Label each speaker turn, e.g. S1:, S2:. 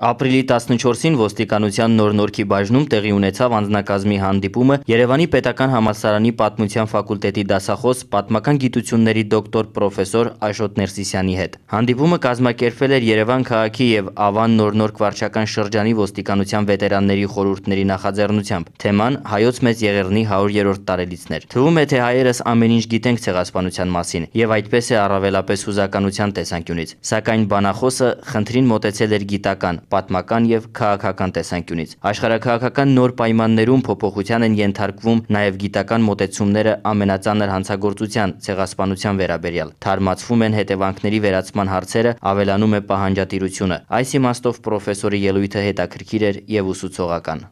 S1: Ապրիլի 14-ին ոստիկանության նոր-նորքի բաժնում տեղի ունեցավ անձնակազմի հանդիպումը Երևանի Պետական համալսարանի Պատմության ֆակուլտետի դասախոս Պատմական գիտությունների դոկտոր պրոֆեսոր Աշոտ Ներսիսյանի հետ։ Հանդիպումը կազմակերպվել էր Երևան քաղաքի եւ Ավան նոր-նորք վարչական շրջանի ոստիկանության վետերանների խորհուրդների նախաձեռնությամբ։ Թեման հայոց մեծ եղերնի 100-րդ տարելիցն էր։ Թվում է թե հայերս ամեն ինչ գիտենք ցեղասպանության մասին եւ այդպես է առավելապես հուզականության տեսանկյունից։ Սակայն բանախոսը խնդրին մտեցել էր գիտական պատմական եւ քաղաքական տեսանկյունից։ Աշխարհակահաղական նոր պայմաններում փոփոխության են ենթարկվում նաեւ գիտական մոտեցումները ամենածանր հանցագործության, ցեղասպանության վերաբերյալ։ Թարմացվում են հետևանքների վերացման հարցերը, ավելանում է պահանջատիրությունը։ Այս իմաստով պրոֆեսորի ելույթը հետաքրքիր էր եւ ուսուցողական։